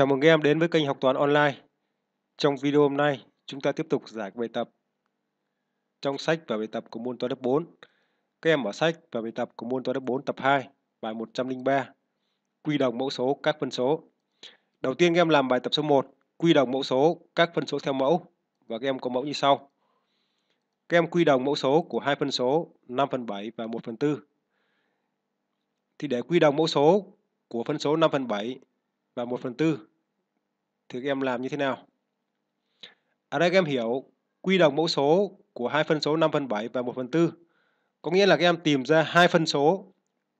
Chào mừng các em đến với kênh học toán online. Trong video hôm nay, chúng ta tiếp tục giải bài tập trong sách và bài tập của môn toán lớp 4. Các em mở sách và bài tập của môn toán lớp 4 tập 2, bài 103, quy đồng mẫu số các phân số. Đầu tiên các em làm bài tập số 1, quy đồng mẫu số các phân số theo mẫu và các em có mẫu như sau. Các em quy đồng mẫu số của hai phân số 5 phần 7 và 1 phần 4. Thì để quy đồng mẫu số của phân số 5 phần 7 và 1 phần 4 thì các em làm như thế nào? Ở à đây các em hiểu quy đồng mẫu số của hai phân số 5 phần 7 và 1 phần 4. Có nghĩa là các em tìm ra hai phân số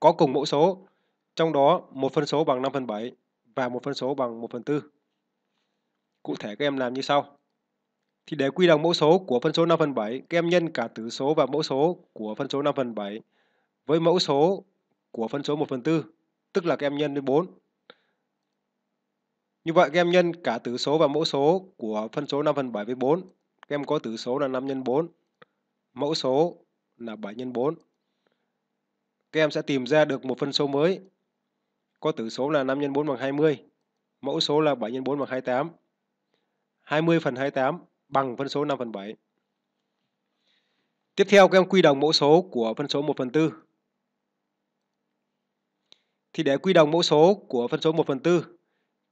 có cùng mẫu số, trong đó một phân số bằng 5 phần 7 và một phân số bằng 1 phần 4. Cụ thể các em làm như sau. Thì để quy đồng mẫu số của phân số 5 phần 7, các em nhân cả tử số và mẫu số của phân số 5 phần 7 với mẫu số của phân số 1 phần 4, tức là các em nhân với 4. Như vậy các em nhân cả tử số và mẫu số của phân số 5 phần 7 với 4. Các em có tử số là 5 x 4, mẫu số là 7 x 4. Các em sẽ tìm ra được một phân số mới có tử số là 5 x 4 bằng 20, mẫu số là 7 x 4 bằng 28. 20 phần 28 bằng phân số 5 phần 7. Tiếp theo các em quy đồng mẫu số của phân số 1 phần 4. Thì để quy đồng mẫu số của phân số 1 phần 4,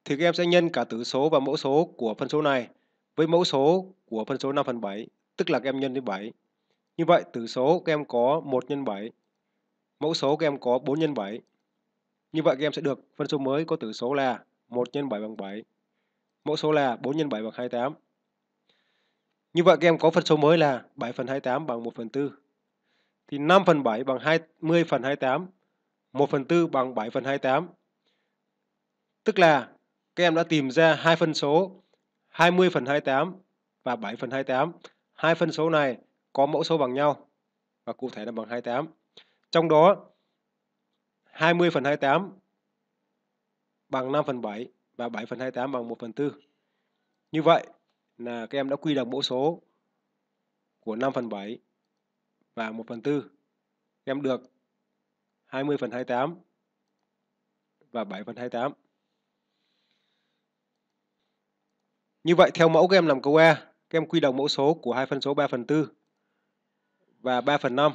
thì các em sẽ nhân cả tử số và mẫu số của phân số này với mẫu số của phân số 5 phần 7, tức là các em nhân với 7. Như vậy, tử số các em có 1 nhân 7, mẫu số các em có 4 nhân 7. Như vậy, các em sẽ được phân số mới có tử số là 1 nhân 7 bằng 7, mẫu số là 4 nhân 7 bằng 28. Như vậy, các em có phân số mới là 7 phần 28 bằng 1 phần 4. Thì 5 phần 7 bằng 20 phần 28, 1 phần 4 bằng 7 phần 28. Tức là các em đã tìm ra hai phân số 20 phần 28 và 7 phần 28. Hai phân số này có mẫu số bằng nhau và cụ thể là bằng 28. Trong đó 20 phần 28 bằng 5 phần 7 và 7 phần 28 bằng 1 phần 4. Như vậy là các em đã quy được mẫu số của 5 phần 7 và 1 phần 4. Các em được 20 phần 28 và 7 phần 28. Như vậy theo mẫu các em làm câu A, các em quy đồng mẫu số của hai phân số 3 phần 4 và 3 phần 5.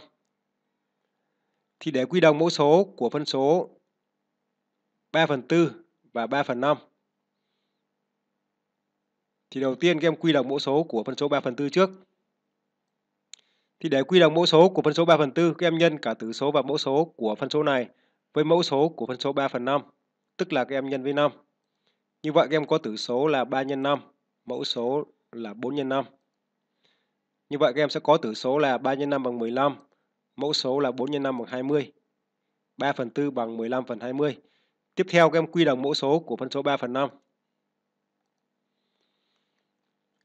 Thì để quy đồng mẫu số của phân số 3 phần 4 và 3 phần 5 thì đầu tiên các em quy đồng mẫu số của phân số 3 phần 4 trước. Thì để quy đồng mẫu số của phân số 3 phần 4, các em nhân cả tử số và mẫu số của phân số này với mẫu số của phân số 3 phần 5, tức là các em nhân với 5. Như vậy các em có tử số là 3 nhân 5 mẫu số là 4 x 5. Như vậy các em sẽ có tử số là 3 x 5 bằng 15, mẫu số là 4 x 5 bằng 20, 3 phần 4 bằng 15 phần 20. Tiếp theo các em quy đồng mẫu số của phân số 3 phần 5.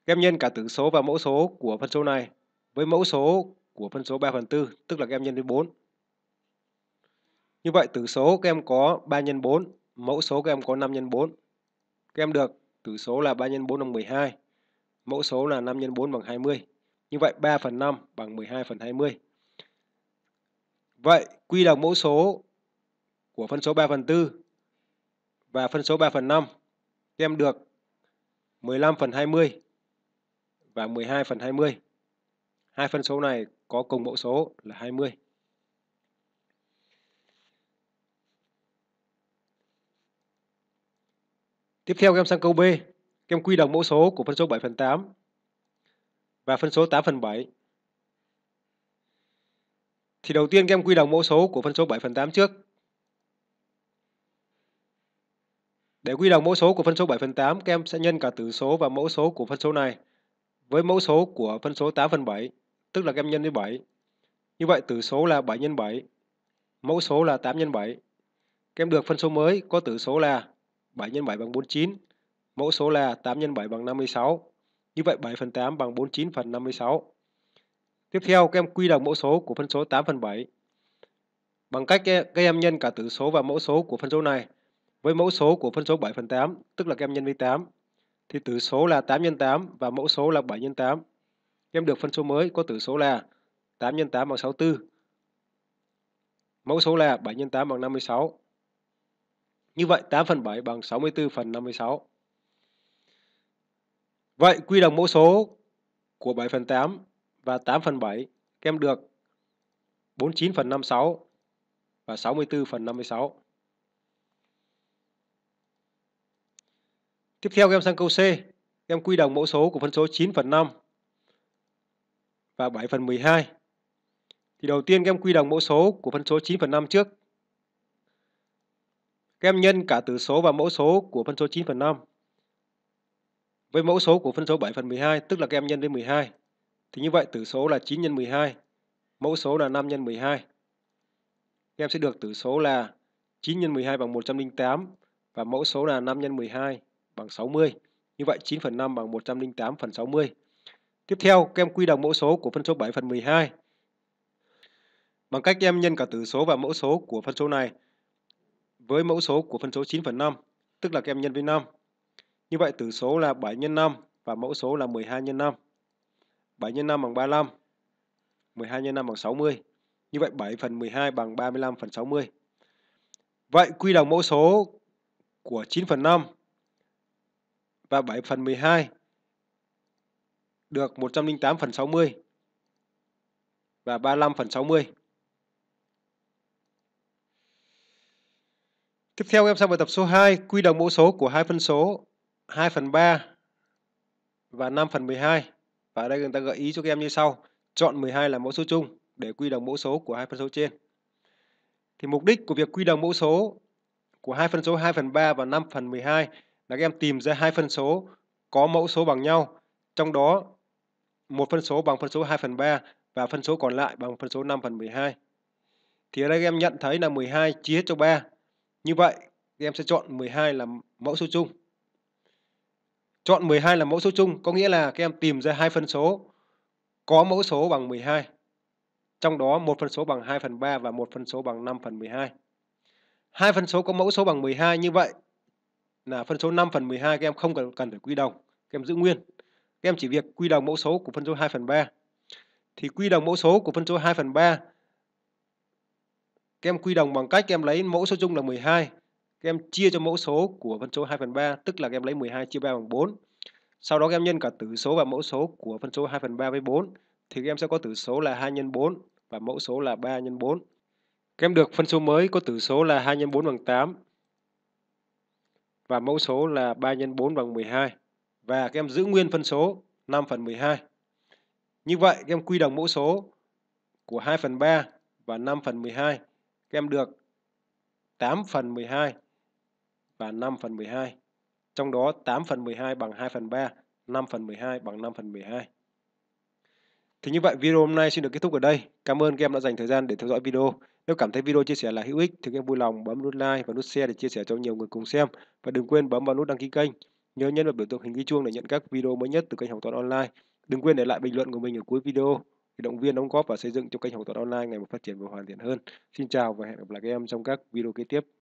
Các em nhân cả tử số và mẫu số của phân số này với mẫu số của phân số 3 phần 4, tức là các em nhân với 4. Như vậy tử số các em có 3 nhân 4, mẫu số các em có 5 nhân 4. Các em được tử số là 3 x 4 bằng 12. Mẫu số là 5 x 4 bằng 20. Như vậy 3 phần 5 bằng 12 phần 20. Vậy quy đồng mẫu số của phân số 3 phần 4 và phân số 3 phần 5 đem được 15 phần 20 và 12 phần 20. Hai phân số này có cùng mẫu số là 20. Tiếp theo các em sang câu B, các em quy đồng mẫu số của phân số 7 phần 8 và phân số 8 phần 7. Thì đầu tiên các em quy đồng mẫu số của phân số 7 phần 8 trước. Để quy đồng mẫu số của phân số 7 phần 8, các em sẽ nhân cả tử số và mẫu số của phân số này với mẫu số của phân số 8 phần 7, tức là các em nhân với 7. Như vậy tử số là 7 x 7, mẫu số là 8 x 7. Các em được phân số mới có tử số là 7 x 7 bằng 49. Mẫu số là 8 x 7 bằng 56. Như vậy 7 phần 8 bằng 49 phần 56. Tiếp theo các em quy đồng mẫu số của phân số 8 phần 7. Bằng cách eh, các em nhân cả tử số và mẫu số của phân số này với mẫu số của phân số 7 phần 8, tức là các em nhân với 8. Thì tử số là 8 x 8 và mẫu số là 7 x 8. Các em được phân số mới có tử số là 8 x 8 bằng 64. Mẫu số là 7 x 8 bằng 56. Như vậy 8 phần 7 bằng 64 phần 56. Vậy quy đồng mẫu số của 7 phần 8 và 8 phần 7 kem em được 49 phần 56 và 64 phần 56. Tiếp theo em sang câu C, em quy đồng mẫu số của phân số 9 phần 5 và 7 phần 12. Thì đầu tiên em quy đồng mẫu số của phân số 9 phần 5 trước. Các em nhân cả tử số và mẫu số của phân số 9 phần 5 với mẫu số của phân số 7 phần 12, tức là các em nhân với 12. Thì như vậy tử số là 9 x 12, mẫu số là 5 x 12. Các em sẽ được tử số là 9 x 12 bằng 108 và mẫu số là 5 x 12 bằng 60. Như vậy 9 phần 5 bằng 108 phần 60. Tiếp theo, các em quy đồng mẫu số của phân số 7 phần 12 bằng cách em nhân cả tử số và mẫu số của phân số này với mẫu số của phân số 9 phần 5, tức là các em nhân với 5. Như vậy tử số là 7 x 5 và mẫu số là 12 x 5. 7 x 5 bằng 35, 12 x 5 bằng 60. Như vậy 7 phần 12 bằng 35 phần 60. Vậy quy đồng mẫu số của 9 phần 5 và 7 phần 12 được 108 phần 60 và 35 phần 60. Tiếp theo em sang bài tập số 2, quy đồng mẫu số của hai phân số 2 phần 3 và 5 phần 12. Và ở đây người ta gợi ý cho các em như sau. Chọn 12 là mẫu số chung để quy đồng mẫu số của hai phân số trên. Thì mục đích của việc quy đồng mẫu số của hai phân số 2 phần 3 và 5 phần 12 là các em tìm ra hai phân số có mẫu số bằng nhau. Trong đó một phân số bằng phân số 2 phần 3 và phân số còn lại bằng phân số 5 phần 12. Thì ở đây các em nhận thấy là 12 chia cho 3 như vậy thì em sẽ chọn 12 là mẫu số chung. Chọn 12 là mẫu số chung có nghĩa là các em tìm ra hai phân số có mẫu số bằng 12. Trong đó một phân số bằng 2 phần 3 và một phân số bằng 5 phần 12. Hai phân số có mẫu số bằng 12 như vậy là phân số 5 phần 12 các em không cần cần phải quy đồng, các em giữ nguyên. Các em chỉ việc quy đồng mẫu số của phân số 2 phần 3. Thì quy đồng mẫu số của phân số 2 phần 3 các em quy đồng bằng cách các em lấy mẫu số chung là 12. Các em chia cho mẫu số của phân số 2 phần 3, tức là các em lấy 12 chia 3 bằng 4. Sau đó các em nhân cả tử số và mẫu số của phân số 2 phần 3 với 4. Thì các em sẽ có tử số là 2 x 4 và mẫu số là 3 x 4. Các em được phân số mới có tử số là 2 x 4 bằng 8. Và mẫu số là 3 x 4 bằng 12. Và các em giữ nguyên phân số 5 phần 12. Như vậy các em quy đồng mẫu số của 2 phần 3 và 5 phần 12 các em được 8 phần 12 và 5 phần 12. Trong đó 8 phần 12 bằng 2 phần 3, 5 phần 12 bằng 5 phần 12. Thì như vậy video hôm nay xin được kết thúc ở đây. Cảm ơn các em đã dành thời gian để theo dõi video. Nếu cảm thấy video chia sẻ là hữu ích thì các em vui lòng bấm nút like và nút share để chia sẻ cho nhiều người cùng xem. Và đừng quên bấm vào nút đăng ký kênh. Nhớ nhấn vào biểu tượng hình ghi chuông để nhận các video mới nhất từ kênh Học Toán Online. Đừng quên để lại bình luận của mình ở cuối video thì động viên đóng góp và xây dựng cho kênh học tập online ngày một phát triển và hoàn thiện hơn. Xin chào và hẹn gặp lại các em trong các video kế tiếp.